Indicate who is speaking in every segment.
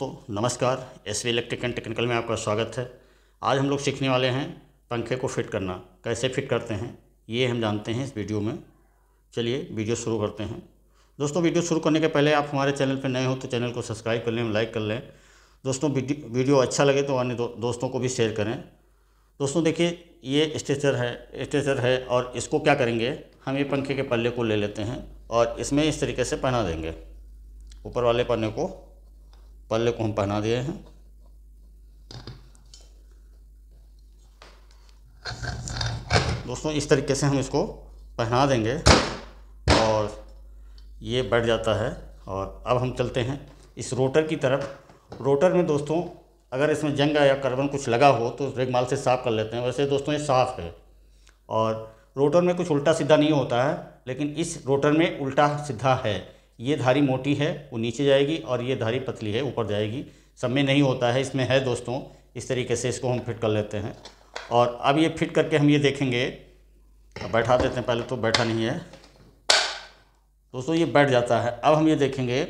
Speaker 1: दोस्तों नमस्कार S V electric and technical में आपका स्वागत है आज हम लोग सीखने वाले हैं पंखे को फिट करना कैसे फिट करते हैं ये हम जानते हैं इस वीडियो में चलिए वीडियो शुरू करते हैं दोस्तों वीडियो शुरू करने के पहले आप हमारे चैनल पर नए हो तो चैनल को सब्सक्राइब कर लें लाइक कर लें दोस्तों वीडियो अच्छा लगे तो अन्य दोस्तों को भी शेयर करें दोस्तों देखिए ये स्ट्रेचर है स्ट्रेचर है और इसको क्या करेंगे हम ये पंखे के पल्ले को ले लेते हैं और इसमें इस तरीके से पहना देंगे ऊपर वाले पन्ने को पल्ले को हम पहना दिए हैं दोस्तों इस तरीके से हम इसको पहना देंगे और ये बैठ जाता है और अब हम चलते हैं इस रोटर की तरफ रोटर में दोस्तों अगर इसमें जंग या कार्बन कुछ लगा हो तो रेगमाल से साफ़ कर लेते हैं वैसे दोस्तों ये साफ़ है और रोटर में कुछ उल्टा सीधा नहीं होता है लेकिन इस रोटर में उल्टा सीधा है ये धारी मोटी है वो नीचे जाएगी और ये धारी पतली है ऊपर जाएगी सब में नहीं होता है इसमें है दोस्तों इस तरीके से इसको हम फिट कर लेते हैं और अब ये फिट करके हम ये देखेंगे बैठा देते हैं पहले तो बैठा नहीं है दोस्तों ये बैठ जाता है अब हम ये देखेंगे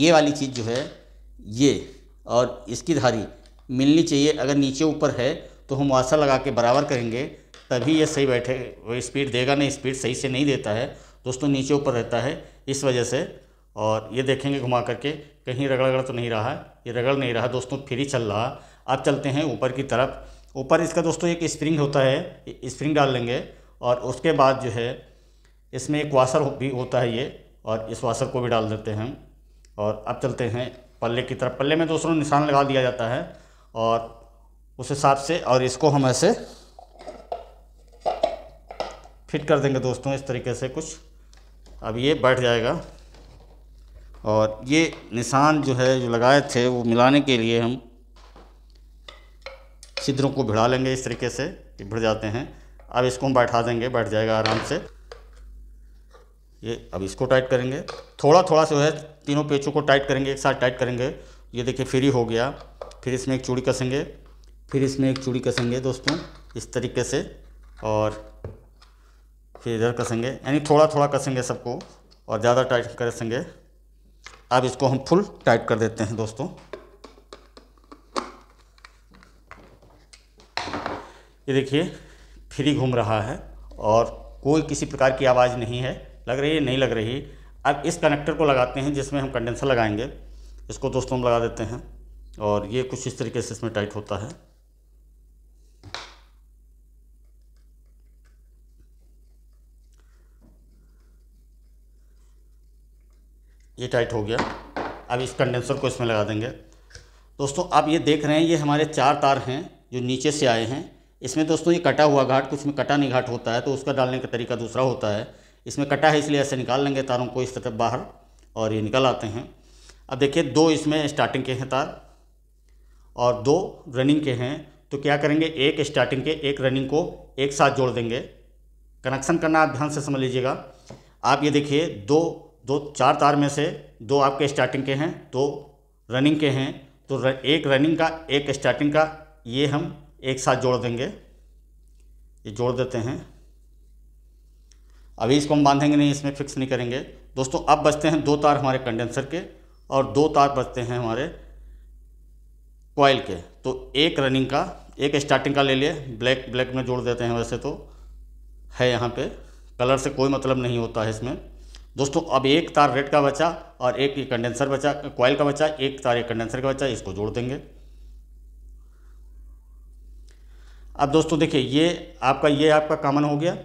Speaker 1: ये वाली चीज़ जो है ये और इसकी धारी मिलनी चाहिए अगर नीचे ऊपर है तो हम वासा लगा के बराबर करेंगे तभी ये सही बैठे स्पीड देगा नहीं स्पीड सही से नहीं देता है दोस्तों नीचे ऊपर रहता है इस वजह से और ये देखेंगे घुमा करके कहीं रगड़ रगड़ तो नहीं रहा है ये रगड़ नहीं रहा दोस्तों फिर ही चल रहा अब चलते हैं ऊपर की तरफ ऊपर इसका दोस्तों एक स्प्रिंग होता है स्प्रिंग डाल लेंगे और उसके बाद जो है इसमें एक वाशर भी होता है ये और इस वाशर को भी डाल देते हैं और अब चलते हैं पल्ले की तरफ पल्ले में दोस्तों निशान लगा दिया जाता है और उस हिसाब से और इसको हम ऐसे फिट कर देंगे दोस्तों इस तरीके से कुछ अब ये बैठ जाएगा और ये निशान जो है जो लगाए थे वो मिलाने के लिए हम छिद्रों को भिड़ा लेंगे इस तरीके से कि भिड़ जाते हैं अब इसको हम बैठा देंगे बैठ जाएगा आराम से ये अब इसको टाइट करेंगे थोड़ा थोड़ा से जो है तीनों पेचों को टाइट करेंगे एक साथ टाइट करेंगे ये देखिए फ्री हो गया फिर इसमें एक चूड़ी कसेंगे फिर इसमें एक चूड़ी कसेंगे दोस्तों इस तरीके से और फिर इधर कसेंगे यानी थोड़ा थोड़ा कसेंगे सबको और ज़्यादा टाइट कसेंगे अब इसको हम फुल टाइट कर देते हैं दोस्तों ये देखिए फ्री घूम रहा है और कोई किसी प्रकार की आवाज़ नहीं है लग रही है नहीं लग रही अब इस कनेक्टर को लगाते हैं जिसमें हम कंडेंसर लगाएंगे इसको दोस्तों हम लगा देते हैं और ये कुछ इस तरीके से इसमें टाइट होता है ये टाइट हो गया अब इस कंडेंसर को इसमें लगा देंगे दोस्तों आप ये देख रहे हैं ये हमारे चार तार हैं जो नीचे से आए हैं इसमें दोस्तों ये कटा हुआ घाट कुछ में कटा नहीं घाट होता है तो उसका डालने का तरीका दूसरा होता है इसमें कटा है इसलिए ऐसे निकाल लेंगे तारों को इस तरफ बाहर और ये निकल आते हैं अब देखिए दो इसमें स्टार्टिंग के हैं तार और दो रनिंग के हैं तो क्या करेंगे एक स्टार्टिंग के एक रनिंग को एक साथ जोड़ देंगे कनेक्शन करना आप ध्यान से समझ लीजिएगा आप ये देखिए दो दो चार तार में से दो आपके स्टार्टिंग के हैं दो रनिंग के हैं तो र, एक रनिंग का एक स्टार्टिंग का ये हम एक साथ जोड़ देंगे ये जोड़ देते हैं अभी इसको हम बांधेंगे नहीं इसमें फिक्स नहीं करेंगे दोस्तों अब बचते हैं दो तार हमारे कंडेंसर के और दो तार बचते हैं हमारे कॉयल के तो एक रनिंग का एक स्टार्टिंग का ले लिए ब्लैक ब्लैक में जोड़ देते हैं वैसे तो है यहाँ पे कलर से कोई मतलब नहीं होता है इसमें दोस्तों अब एक तार रेड का बचा और एक ये कंडेंसर बचा कॉयल का बचा एक तार एक कंडेंसर का बचा इसको जोड़ देंगे अब दोस्तों देखिए ये आपका ये आपका कॉमन हो गया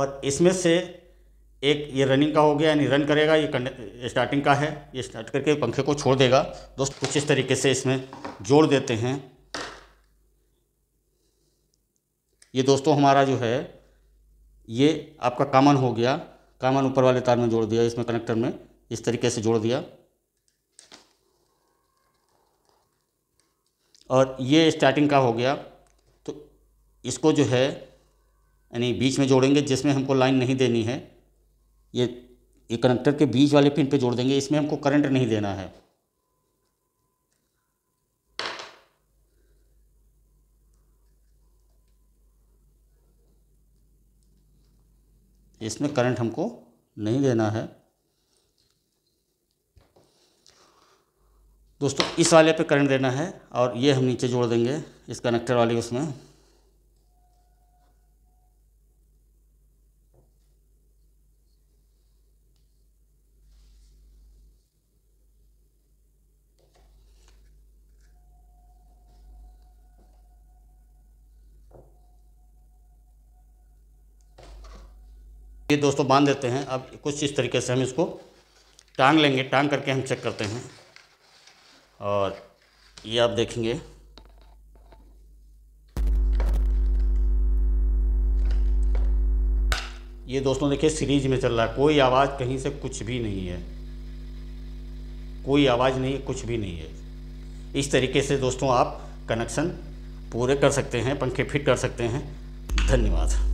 Speaker 1: और इसमें से एक ये रनिंग का हो गया यानी रन करेगा ये स्टार्टिंग का है ये स्टार्ट करके पंखे को छोड़ देगा दोस्त कुछ इस तरीके से इसमें जोड़ देते हैं ये दोस्तों हमारा जो है ये आपका कॉमन हो गया कामन ऊपर वाले तार में जोड़ दिया इसमें कनेक्टर में इस तरीके से जोड़ दिया और ये स्टार्टिंग का हो गया तो इसको जो है यानी बीच में जोड़ेंगे जिसमें हमको लाइन नहीं देनी है ये ये कनेक्टर के बीच वाले पिन पे जोड़ देंगे इसमें हमको करंट नहीं देना है इसमें करंट हमको नहीं देना है दोस्तों इस वाले पे करंट देना है और ये हम नीचे जोड़ देंगे इस कनेक्टर वाले उसमें ये दोस्तों बांध देते हैं अब कुछ इस तरीके से हम इसको टांग लेंगे टांग करके हम चेक करते हैं और ये आप देखेंगे ये दोस्तों देखिए सीरीज में चल रहा है कोई आवाज़ कहीं से कुछ भी नहीं है कोई आवाज़ नहीं है कुछ भी नहीं है इस तरीके से दोस्तों आप कनेक्शन पूरे कर सकते हैं पंखे फिट कर सकते हैं धन्यवाद